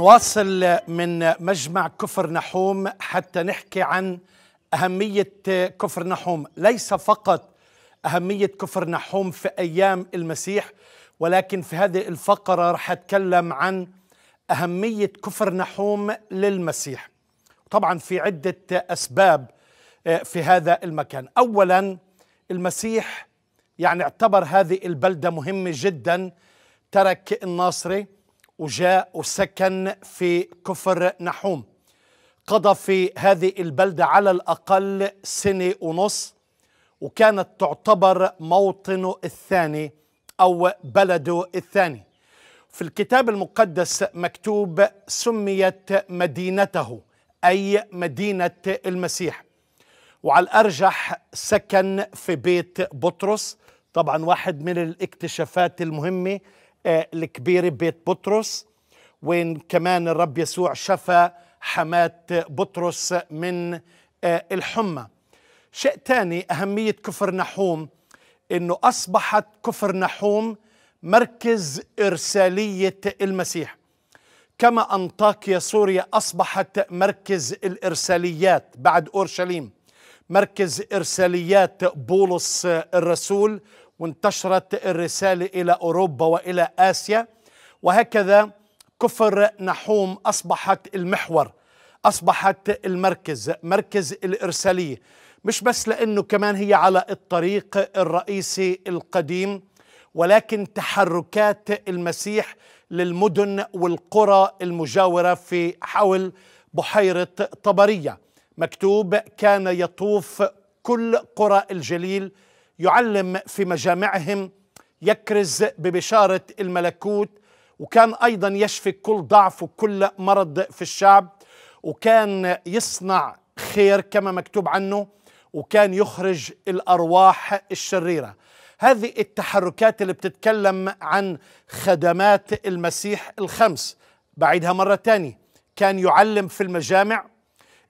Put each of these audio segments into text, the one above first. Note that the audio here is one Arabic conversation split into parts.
نواصل من مجمع كفر نحوم حتى نحكي عن أهمية كفر نحوم ليس فقط أهمية كفر نحوم في أيام المسيح ولكن في هذه الفقرة رح أتكلم عن أهمية كفر نحوم للمسيح طبعا في عدة أسباب آه، في هذا المكان أولا المسيح يعني اعتبر هذه البلدة مهمة جدا ترك الناصري وجاء وسكن في كفر نحوم قضى في هذه البلدة على الأقل سنة ونص وكانت تعتبر موطنه الثاني أو بلده الثاني في الكتاب المقدس مكتوب سميت مدينته أي مدينة المسيح وعلى الأرجح سكن في بيت بطرس طبعا واحد من الاكتشافات المهمة آه، الكبيرة بيت بطرس وين كمان الرب يسوع شفى حماة بطرس من آه، الحمى شيء ثاني أهمية كفر نحوم أنه أصبحت كفر نحوم مركز إرسالية المسيح كما أنطاكيا سوريا أصبحت مركز الإرساليات بعد أورشليم مركز إرساليات بولس الرسول وانتشرت الرسالة إلى أوروبا وإلى آسيا وهكذا كفر نحوم أصبحت المحور أصبحت المركز مركز الإرسالية مش بس لأنه كمان هي على الطريق الرئيسي القديم ولكن تحركات المسيح للمدن والقرى المجاورة في حول بحيرة طبرية مكتوب كان يطوف كل قرى الجليل يعلم في مجامعهم يكرز ببشارة الملكوت وكان أيضا يشفي كل ضعف وكل مرض في الشعب وكان يصنع خير كما مكتوب عنه وكان يخرج الأرواح الشريرة هذه التحركات اللي بتتكلم عن خدمات المسيح الخمس بعيدها مرة تانية كان يعلم في المجامع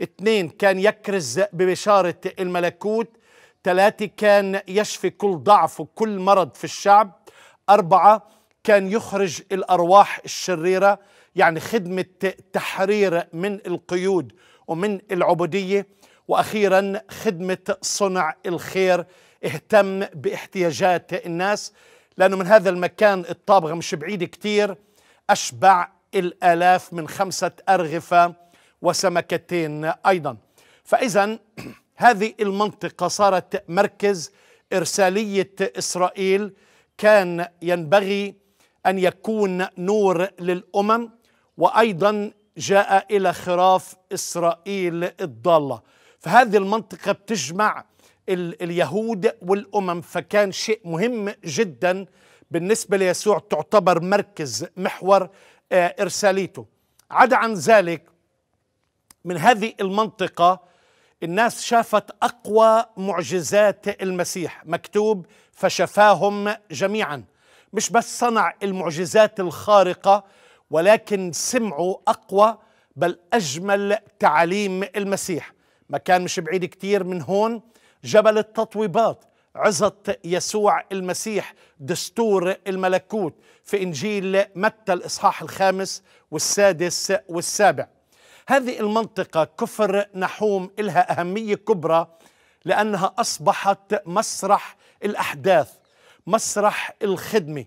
اثنين كان يكرز ببشارة الملكوت ثلاثة كان يشفي كل ضعف وكل مرض في الشعب أربعة كان يخرج الأرواح الشريرة يعني خدمة تحرير من القيود ومن العبودية وأخيرا خدمة صنع الخير اهتم باحتياجات الناس لأنه من هذا المكان الطابغة مش بعيد كتير أشبع الآلاف من خمسة أرغفة وسمكتين أيضا فإذا هذه المنطقة صارت مركز إرسالية إسرائيل كان ينبغي أن يكون نور للأمم وأيضا جاء إلى خراف إسرائيل الضالة فهذه المنطقة بتجمع اليهود والأمم فكان شيء مهم جدا بالنسبة ليسوع تعتبر مركز محور آه، إرساليته عدا عن ذلك من هذه المنطقة الناس شافت اقوى معجزات المسيح مكتوب فشفاهم جميعا مش بس صنع المعجزات الخارقه ولكن سمعوا اقوى بل اجمل تعاليم المسيح مكان مش بعيد كتير من هون جبل التطويبات عظة يسوع المسيح دستور الملكوت في إنجيل متى الإصحاح الخامس والسادس والسابع هذه المنطقة كفر نحوم إلها أهمية كبرى لأنها أصبحت مسرح الأحداث مسرح الخدمة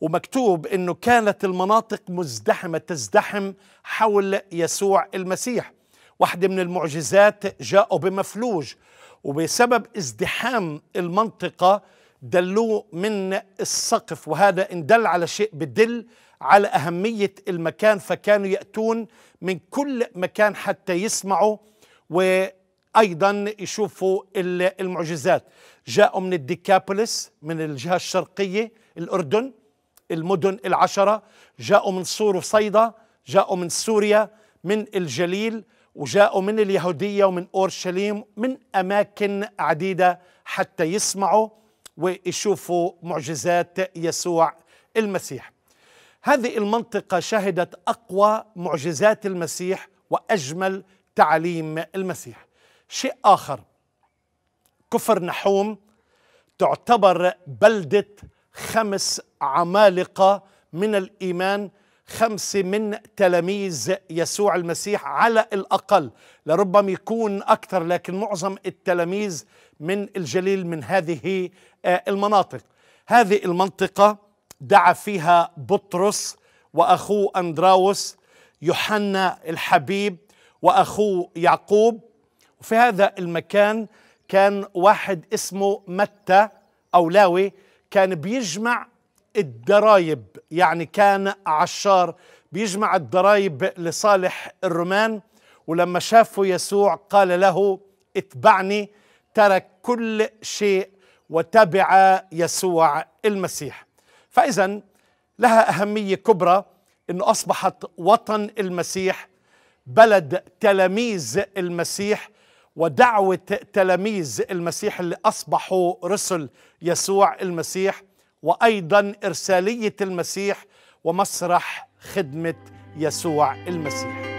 ومكتوب أنه كانت المناطق مزدحمة تزدحم حول يسوع المسيح واحدة من المعجزات جاءوا بمفلوج وبسبب ازدحام المنطقة دلوه من السقف وهذا إن دل على شيء بدل على أهمية المكان فكانوا يأتون من كل مكان حتى يسمعوا وأيضا يشوفوا المعجزات جاءوا من الديكابوليس من الجهة الشرقية الأردن المدن العشرة جاءوا من صور وصيدا جاءوا من سوريا من الجليل وجاءوا من اليهودية ومن أورشليم من أماكن عديدة حتى يسمعوا ويشوفوا معجزات يسوع المسيح هذه المنطقة شهدت أقوى معجزات المسيح وأجمل تعليم المسيح شيء آخر كفر نحوم تعتبر بلدة خمس عمالقة من الإيمان خمسة من تلاميذ يسوع المسيح على الأقل لربما يكون أكثر لكن معظم التلاميذ من الجليل من هذه آه، المناطق هذه المنطقة دعا فيها بطرس واخوه اندراوس يوحنا الحبيب واخوه يعقوب وفي هذا المكان كان واحد اسمه متى او لاوي كان بيجمع الضرايب يعني كان عشار بيجمع الضرايب لصالح الرومان ولما شافه يسوع قال له اتبعني ترك كل شيء وتبع يسوع المسيح فإذا لها أهمية كبرى أنه أصبحت وطن المسيح بلد تلاميذ المسيح ودعوة تلاميذ المسيح اللي أصبحوا رسل يسوع المسيح وأيضا إرسالية المسيح ومسرح خدمة يسوع المسيح